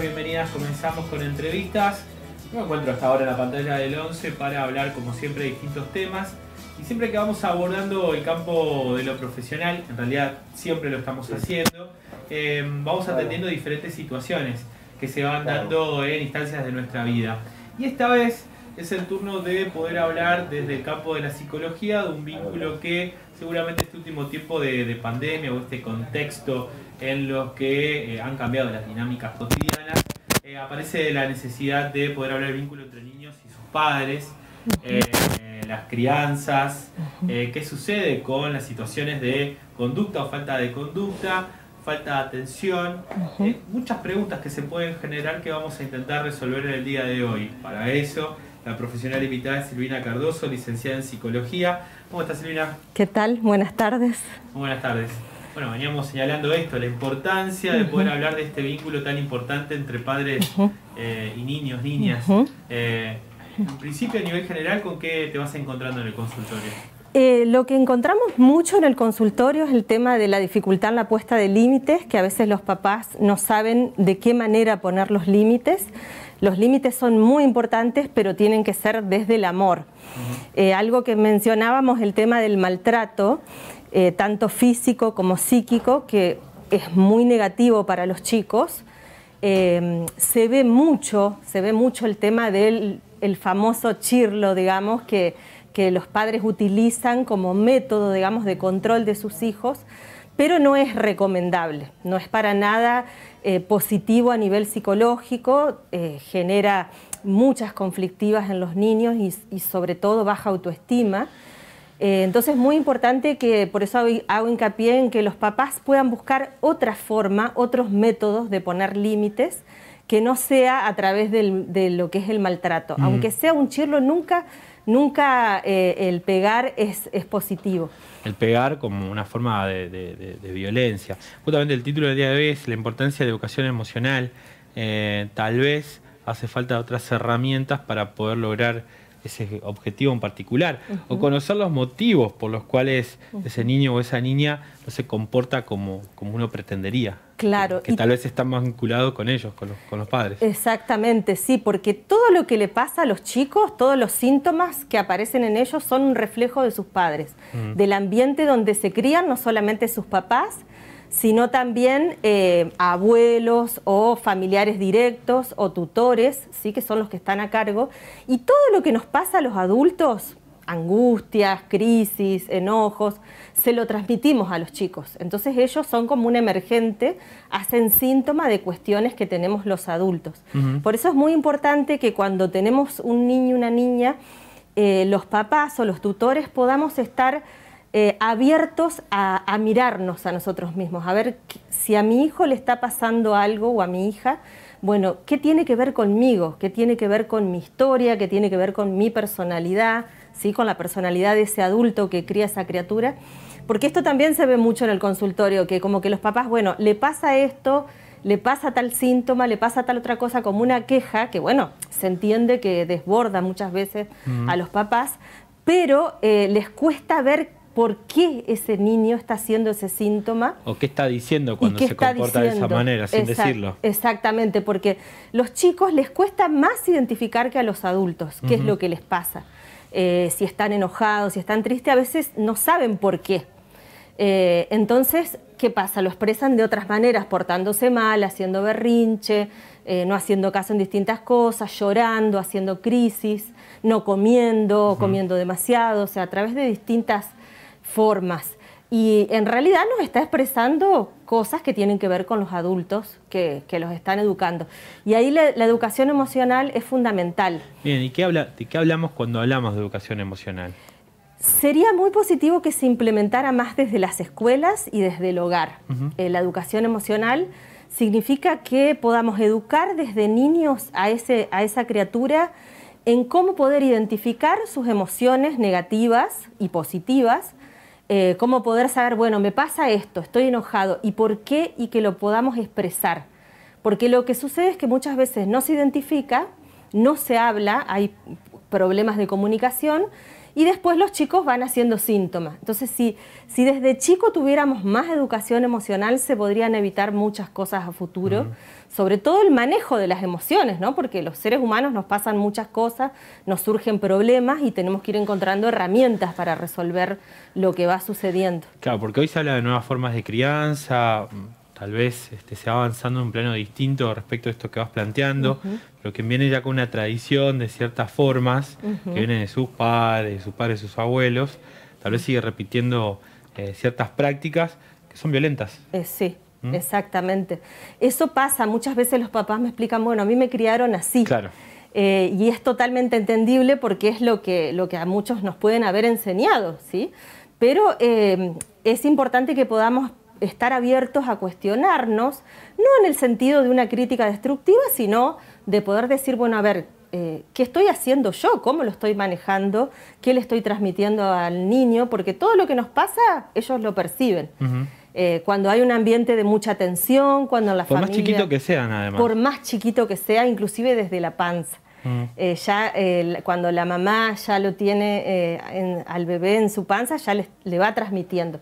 bienvenidas. Comenzamos con entrevistas. Me encuentro hasta ahora en la pantalla del 11 para hablar, como siempre, de distintos temas. Y siempre que vamos abordando el campo de lo profesional, en realidad siempre lo estamos haciendo, eh, vamos atendiendo diferentes situaciones que se van dando en instancias de nuestra vida. Y esta vez es el turno de poder hablar desde el campo de la psicología de un vínculo que seguramente este último tiempo de, pandemia o este contexto en los que eh, han cambiado las dinámicas cotidianas, eh, aparece la necesidad de poder hablar del vínculo entre niños y sus padres, eh, las crianzas, qué sucede con las situaciones de conducta o falta de conducta, falta de atención, muchas preguntas que se pueden generar que vamos a intentar resolver en el día de hoy. Para eso la profesional invitada es Silvina Cardoso, licenciada en psicología. ¿Cómo estás, Silvina? ¿Qué tal? Buenas tardes. buenas tardes. Bueno, veníamos señalando esto, la importancia de poder hablar de este vínculo tan importante entre padres eh, y niños, niñas. Eh, en principio, a nivel general, ¿con qué te vas encontrando en el consultorio? Eh, lo que encontramos mucho en el consultorio es el tema de la dificultad en la puesta de límites, que a veces los papás no saben de qué manera poner los límites. Los límites son muy importantes, pero tienen que ser desde el amor. Eh, algo que mencionábamos, el tema del maltrato, eh, tanto físico como psíquico, que es muy negativo para los chicos. Eh, se ve mucho, se ve mucho el tema del el famoso chirlo, digamos, que, que los padres utilizan como método, digamos, de control de sus hijos pero no es recomendable, no es para nada eh, positivo a nivel psicológico, eh, genera muchas conflictivas en los niños y, sobre todo baja autoestima. Eh, entonces es muy importante que, por eso hago hincapié en que los papás puedan buscar otra forma, otros métodos de poner límites que no sea a través de lo que es el maltrato. Mm. Aunque sea un chirlo, nunca, nunca eh, el pegar es, positivo. El pegar como una forma de, violencia. Justamente el título del día de hoy es La importancia de educación emocional. Eh, tal vez hace falta otras herramientas para poder lograr ese objetivo en particular, o conocer los motivos por los cuales ese niño o esa niña no se comporta como, como uno pretendería. Claro. Que, tal vez está más vinculado con ellos, con los, con los padres. Exactamente, sí, porque todo lo que le pasa a los chicos, todos los síntomas que aparecen en ellos son un reflejo de sus padres, mm. del ambiente donde se crían, no solamente sus papás, sino también eh, abuelos o familiares directos o tutores, ¿sí? que son los que están a cargo. Y todo lo que nos pasa a los adultos, angustias, crisis, enojos, se lo transmitimos a los chicos. Entonces ellos son como un emergente, hacen síntoma de cuestiones que tenemos los adultos. Por eso es muy importante que cuando tenemos un niño y una niña, eh, los papás o los tutores podamos estar eh, abiertos a, mirarnos a nosotros mismos, a ver si a mi hijo le está pasando algo o a mi hija, bueno, ¿qué tiene que ver conmigo? ¿Qué tiene que ver con mi historia? ¿Qué tiene que ver con mi personalidad? ¿Sí? Con la personalidad de ese adulto que cría esa criatura. Porque esto también se ve mucho en el consultorio, que como que los papás, bueno, le pasa esto, le pasa tal síntoma, le pasa tal otra cosa como una queja, que bueno, se entiende que desborda muchas veces a los papás, pero eh, les cuesta ver por qué ese niño está haciendo ese síntoma. O qué está diciendo cuando se comporta de esa manera, sin decirlo. Exactamente, porque los chicos les cuesta más identificar que a los adultos qué es lo que les pasa. Eh, si están enojados, si están tristes, a veces no saben por qué. Eh, entonces, ¿qué pasa? Lo expresan de otras maneras, portándose mal, haciendo berrinche, eh, no haciendo caso en distintas cosas, llorando, haciendo crisis, no comiendo, comiendo demasiado, o sea, a través de distintas formas. Y en realidad nos está expresando cosas que tienen que ver con los adultos que, que los están educando. Y ahí la, educación emocional es fundamental. Bien, ¿y qué habla, de qué hablamos cuando hablamos de educación emocional? Sería muy positivo que se implementara más desde las escuelas y desde el hogar. Eh, la educación emocional significa que podamos educar desde niños a, ese, a esa criatura en cómo poder identificar sus emociones negativas y positivas eh, cómo poder saber, bueno, me pasa esto, estoy enojado, ¿y por qué? Y que lo podamos expresar. Porque lo que sucede es que muchas veces no se identifica, no se habla, hay problemas de comunicación y después los chicos van haciendo síntomas. Entonces, si, si desde chico tuviéramos más educación emocional, se podrían evitar muchas cosas a futuro, sobre todo el manejo de las emociones, ¿no? Porque los seres humanos nos pasan muchas cosas, nos surgen problemas y tenemos que ir encontrando herramientas para resolver lo que va sucediendo. Claro, porque hoy se habla de nuevas formas de crianza, tal vez este, se va avanzando en un plano distinto respecto a esto que vas planteando, pero que viene ya con una tradición de ciertas formas que vienen de sus padres, de sus padres, de sus abuelos, tal vez sigue repitiendo eh, ciertas prácticas que son violentas. Eh, sí, ¿Mm? exactamente. Eso pasa, muchas veces los papás me explican, bueno, a mí me criaron así. Claro. Eh, y es totalmente entendible porque es lo que, lo que a muchos nos pueden haber enseñado, ¿sí? Pero es importante que podamos estar abiertos a cuestionarnos, no en el sentido de una crítica destructiva, sino de poder decir, bueno, a ver, eh, ¿qué estoy haciendo yo? ¿Cómo lo estoy manejando? ¿Qué le estoy transmitiendo al niño? Porque todo lo que nos pasa, ellos lo perciben. Eh, cuando hay un ambiente de mucha tensión, cuando la por familia... Por más chiquito que sean, además. Por más chiquito que sea, inclusive desde la panza. Eh, ya cuando la mamá ya lo tiene al bebé en su panza, ya le va transmitiendo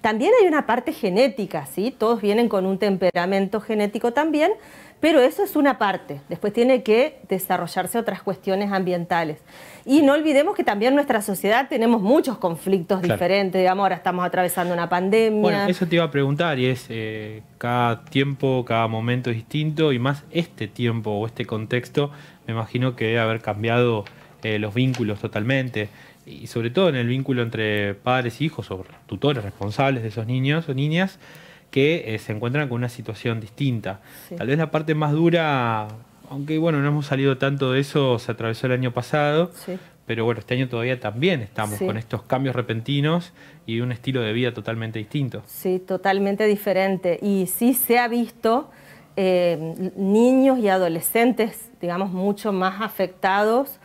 también hay una parte genética, ¿sí? Todos vienen con un temperamento genético también, pero eso es una parte. Después tiene que desarrollarse otras cuestiones ambientales. Y no olvidemos que también en nuestra sociedad tenemos muchos conflictos diferentes. Digamos, ahora estamos atravesando una pandemia. Bueno, eso te iba a preguntar y es eh, cada tiempo, cada momento distinto y más este tiempo o este contexto, me imagino que debe haber cambiado eh, los vínculos totalmente y sobre todo en el vínculo entre padres e hijos o tutores responsables de esos niños o niñas que eh, se encuentran con una situación distinta. Tal vez la parte más dura, aunque bueno, no hemos salido tanto de eso, se atravesó el año pasado, pero bueno, este año todavía también estamos con estos cambios repentinos y un estilo de vida totalmente distinto. Sí, totalmente diferente. Y sí se ha visto eh, niños y adolescentes, digamos, mucho más afectados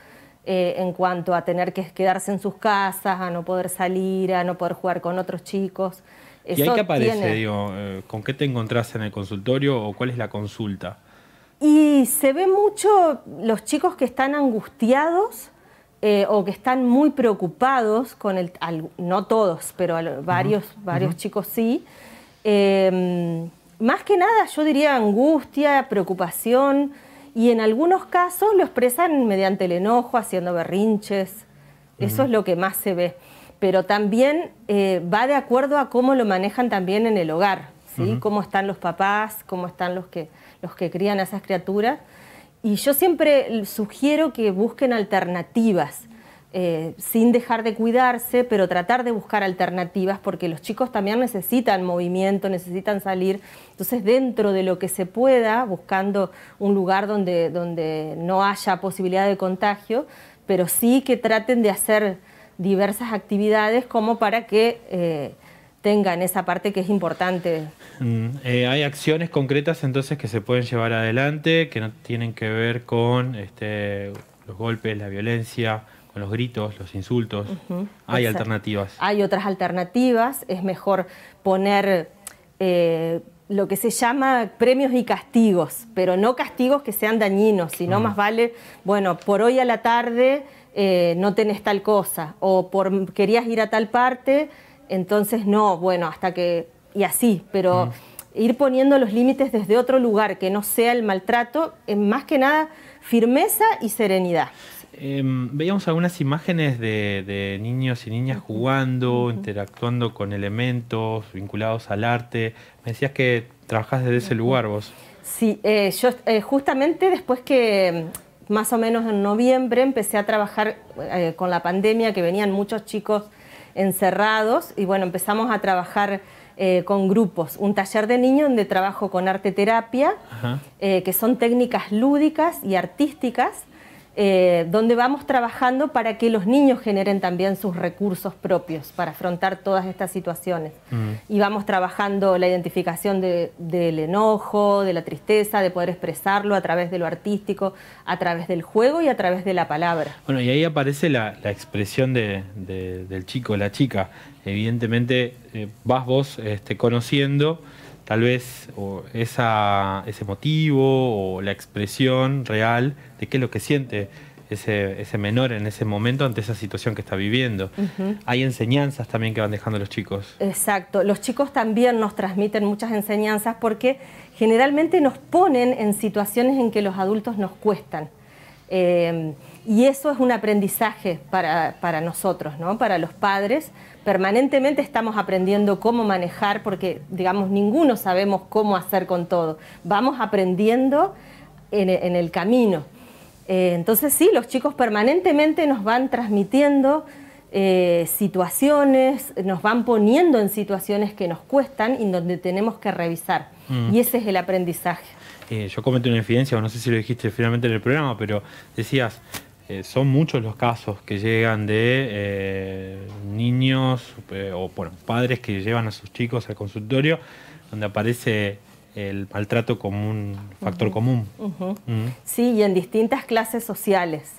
eh, en cuanto a tener que quedarse en sus casas, a no poder salir, a no poder jugar con otros chicos. ¿Y ahí qué aparece? Digo, eh, ¿Con qué te encontrás en el consultorio o cuál es la consulta? Y se ve mucho los chicos que están angustiados eh, o que están muy preocupados con el, no todos, pero varios, varios chicos sí. Em, más que nada, yo diría angustia, preocupación y en algunos casos lo expresan mediante el enojo, haciendo berrinches. Eso es lo que más se ve. Pero también eh, va de acuerdo a cómo lo manejan también en el hogar, ¿sí? Cómo están los papás, cómo están los que, los que crían a esas criaturas. Y yo siempre sugiero que busquen alternativas. Eh, sin dejar de cuidarse, pero tratar de buscar alternativas, porque los chicos también necesitan movimiento, necesitan salir. Entonces, dentro de lo que se pueda, buscando un lugar donde, no haya posibilidad de contagio, pero sí que traten de hacer diversas actividades como para que... Eh, tengan esa parte que es importante. Mm, eh, hay acciones concretas entonces que se pueden llevar adelante, que no tienen que ver con este, los golpes, la violencia, con los gritos, los insultos. Hay alternativas. Hay otras alternativas. Es mejor poner eh, lo que se llama premios y castigos, pero no castigos que sean dañinos, sino más vale, bueno, por hoy a la tarde eh, no tenés tal cosa, o por querías ir a tal parte, entonces no, bueno, hasta que. y así, pero. Mm. ir poniendo los límites desde otro lugar, que no sea el maltrato, más que nada firmeza y serenidad. Em, veíamos algunas imágenes de, niños y niñas jugando, interactuando con elementos vinculados al arte. Me decías que trabajás desde ese lugar vos. Sí, eh, yo eh, justamente después que mm, más o menos en noviembre empecé a trabajar eh, con la pandemia, que venían muchos chicos encerrados y bueno, empezamos a trabajar con grupos, un taller de niños donde trabajo con arte terapia, que son técnicas lúdicas y artísticas eh, donde vamos trabajando para que los niños generen también sus recursos propios para afrontar todas estas situaciones. Mm. Y vamos trabajando la identificación del enojo, de la tristeza, de poder expresarlo a través de lo artístico, a través del juego y a través de la palabra. Bueno, y ahí aparece la, expresión del chico, la chica. Evidentemente eh, vas vos este, conociendo tal vez o ese motivo o la expresión real de qué es lo que siente ese, menor en ese momento ante esa situación que está viviendo. Hay enseñanzas también que van dejando los chicos. Exacto, los chicos también nos transmiten muchas enseñanzas porque generalmente nos ponen en situaciones en que los adultos nos cuestan. Eh, y eso es un aprendizaje para, nosotros, ¿no? para los padres. Permanentemente estamos aprendiendo cómo manejar, porque digamos, ninguno sabemos cómo hacer con todo. Vamos aprendiendo en, el camino. Eh, entonces sí, los chicos permanentemente nos van transmitiendo eh, situaciones, nos van poniendo en situaciones que nos cuestan y donde tenemos que revisar. Mm. Y ese es el aprendizaje. Eh, yo comenté una o no sé si lo dijiste finalmente en el programa, pero decías, eh, son muchos los casos que llegan de eh, niños eh, o bueno, padres que llevan a sus chicos al consultorio donde aparece el maltrato como un factor común. Mm. Sí, y en distintas clases sociales.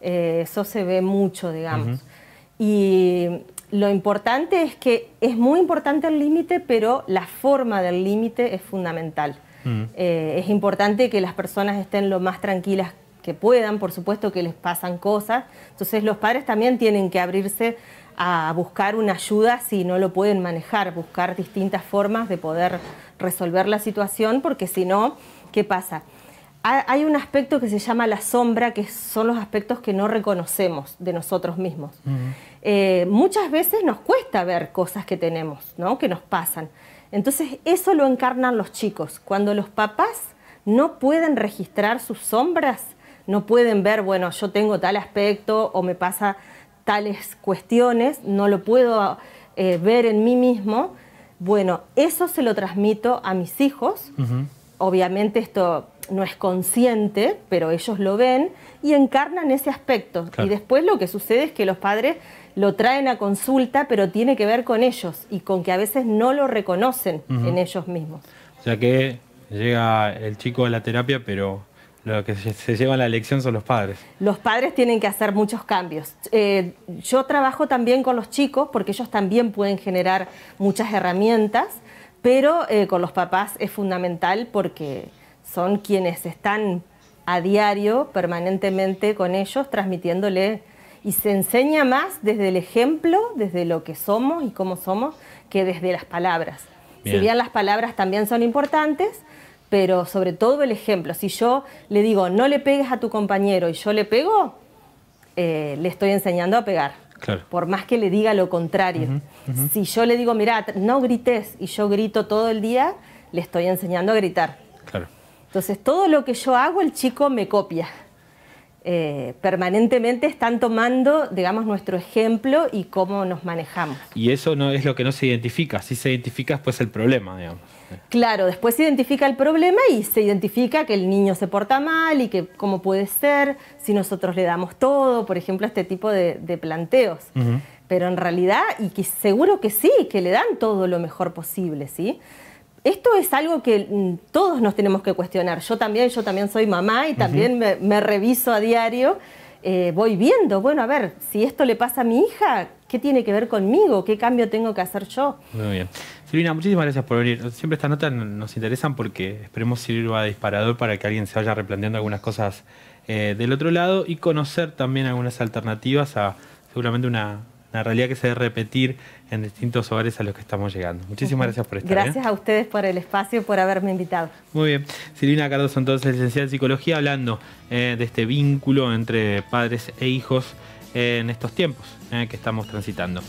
eso se ve mucho, digamos. Y lo importante es que es muy importante el límite, pero la forma del límite es fundamental. Mm. es importante que las personas estén lo más tranquilas que puedan, por supuesto que les pasan cosas. Entonces los padres también tienen que abrirse a buscar una ayuda si no lo pueden manejar, buscar distintas formas de poder resolver la situación, porque si no, ¿qué pasa? Hay un aspecto que se llama la sombra, que son los aspectos que no reconocemos de nosotros mismos. Eh, muchas veces nos cuesta ver cosas que tenemos, ¿no? que nos pasan. Entonces eso lo encarnan los chicos. Cuando los papás no pueden registrar sus sombras, no pueden ver, bueno, yo tengo tal aspecto o me pasa tales cuestiones, no lo puedo eh, ver en mí mismo. Bueno, eso se lo transmito a mis hijos. Obviamente esto no es consciente, pero ellos lo ven y encarnan ese aspecto. Y después lo que sucede es que los padres lo traen a consulta, pero tiene que ver con ellos y con que a veces no lo reconocen en ellos mismos. O sea que llega el chico a la terapia, pero lo que se lleva la lección son los padres. Los padres tienen que hacer muchos cambios. Eh, yo trabajo también con los chicos porque ellos también pueden generar muchas herramientas, pero eh, con los papás es fundamental porque son quienes están a diario, permanentemente con ellos, transmitiéndole. Y se enseña más desde el ejemplo, desde lo que somos y cómo somos, que desde las palabras. Si bien las palabras también son importantes, pero sobre todo el ejemplo. Si yo le digo, no le pegues a tu compañero y yo le pego, eh, le estoy enseñando a pegar. Claro. Por más que le diga lo contrario. Si yo le digo, mira, no grites y yo grito todo el día, le estoy enseñando a gritar. Claro. Entonces, todo lo que yo hago, el chico me copia. Eh, permanentemente están tomando, digamos, nuestro ejemplo y cómo nos manejamos. Y eso no es lo que no se identifica. Si se identifica, pues el problema, digamos. Claro, después se identifica el problema y se identifica que el niño se porta mal y que cómo puede ser si nosotros le damos todo, por ejemplo, este tipo de, planteos. Pero en realidad, y que seguro que sí, que le dan todo lo mejor posible, ¿sí? Esto es algo que mm, todos nos tenemos que cuestionar. Yo también, yo también soy mamá y también me, reviso a diario. Eh, voy viendo, bueno, a ver, si esto le pasa a mi hija, ¿qué tiene que ver conmigo? ¿Qué cambio tengo que hacer yo? Muy bien. Silvina, muchísimas gracias por venir. Siempre estas notas nos interesan porque esperemos sirva de disparador para que alguien se vaya replanteando algunas cosas eh, del otro lado y conocer también algunas alternativas a seguramente una, realidad que se debe repetir en distintos hogares a los que estamos llegando. Muchísimas gracias por estar. ¿eh? Gracias a ustedes por el espacio, por haberme invitado. Muy bien. Silvina Cardoso, entonces, licenciada en Psicología, hablando eh, de este vínculo entre padres e hijos en estos tiempos que estamos transitando.